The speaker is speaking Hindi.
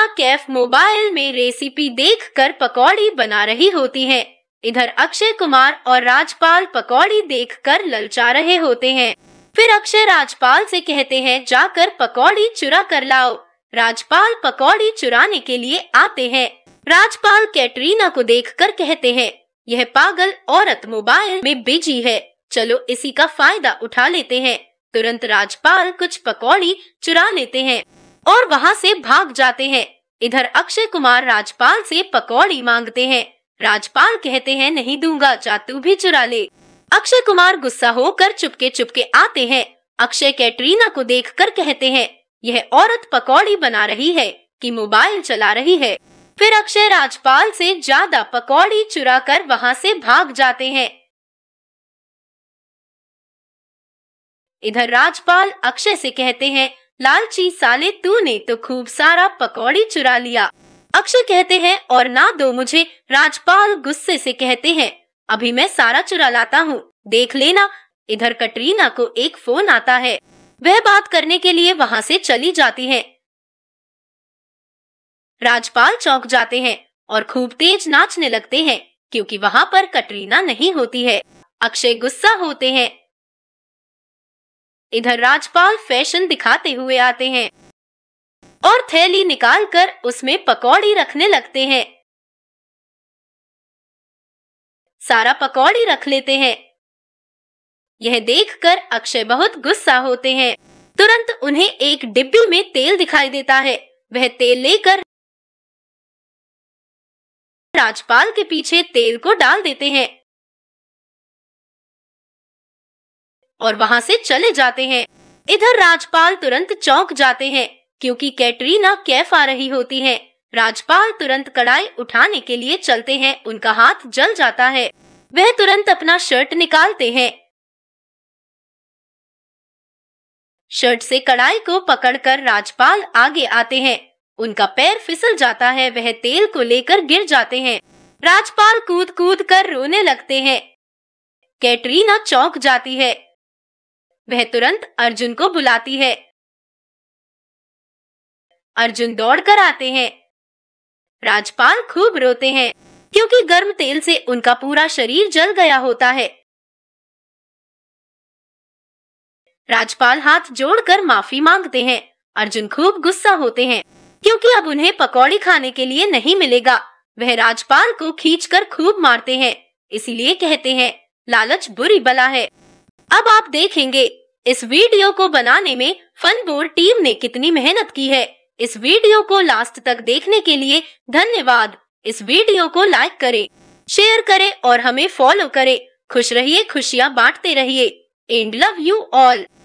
महिला कैफ मोबाइल में रेसिपी देखकर पकौड़ी बना रही होती है इधर अक्षय कुमार और राजपाल पकौड़ी देखकर ललचा रहे होते हैं फिर अक्षय राजपाल से कहते हैं जाकर पकौड़ी चुरा कर लाओ राजपाल पकौड़ी चुराने के लिए आते हैं राजपाल कैटरीना को देखकर कहते हैं यह पागल औरत मोबाइल में बिजी है चलो इसी का फायदा उठा लेते हैं तुरंत राजपाल कुछ पकौड़ी चुरा लेते हैं और वहाँ से भाग जाते हैं इधर अक्षय कुमार राजपाल से पकौड़ी मांगते हैं राजपाल कहते हैं नहीं दूंगा चातू भी चुरा ले अक्षय कुमार गुस्सा होकर चुपके चुपके आते हैं अक्षय कैटरीना को कर कहते हैं यह औरत पकौड़ी बना रही है कि मोबाइल चला रही है फिर अक्षय राजपाल से ज्यादा पकौड़ी चुरा कर वहाँ से भाग जाते हैं इधर राजपाल अक्षय से कहते हैं लालची साले तूने तो खूब सारा पकौड़ी चुरा लिया अक्षय कहते हैं और ना दो मुझे राजपाल गुस्से से कहते हैं अभी मैं सारा चुरा लाता हूँ देख लेना इधर कटरीना को एक फोन आता है वह बात करने के लिए वहाँ से चली जाती है राजपाल चौक जाते हैं और खूब तेज नाचने लगते हैं क्योंकि वहाँ पर कटरीना नहीं होती है अक्षय गुस्सा होते हैं इधर राजपाल फैशन दिखाते हुए आते हैं और थैली निकालकर उसमें पकौड़ी रखने लगते हैं सारा पकौड़ी रख लेते हैं यह देखकर अक्षय बहुत गुस्सा होते हैं तुरंत उन्हें एक डिब्बी में तेल दिखाई देता है वह तेल लेकर राजपाल के पीछे तेल को डाल देते हैं और वहाँ से चले जाते हैं इधर राजपाल तुरंत चौंक जाते हैं क्योंकि कैटरीना कैफ आ रही होती है राजपाल तुरंत कड़ाई उठाने के लिए चलते हैं उनका हाथ जल जाता है वह तुरंत अपना शर्ट निकालते हैं शर्ट से कड़ाई को पकड़कर राजपाल आगे आते हैं उनका पैर फिसल जाता है वह तेल को लेकर गिर जाते हैं राजपाल कूद कूद कर रोने लगते हैं कैटरीना चौंक जाती है वह तुरंत अर्जुन को बुलाती है अर्जुन दौड़कर आते हैं राजपाल खूब रोते हैं क्योंकि गर्म तेल से उनका पूरा शरीर जल गया होता है राजपाल हाथ जोड़कर माफी मांगते हैं अर्जुन खूब गुस्सा होते हैं क्योंकि अब उन्हें पकौड़ी खाने के लिए नहीं मिलेगा वह राजपाल को खींचकर खूब मारते हैं इसीलिए कहते हैं लालच बुरी बला है अब आप देखेंगे इस वीडियो को बनाने में फनबोर टीम ने कितनी मेहनत की है इस वीडियो को लास्ट तक देखने के लिए धन्यवाद इस वीडियो को लाइक करें, शेयर करें और हमें फॉलो करें। खुश रहिए खुशियाँ बांटते रहिए एंड लव यू ऑल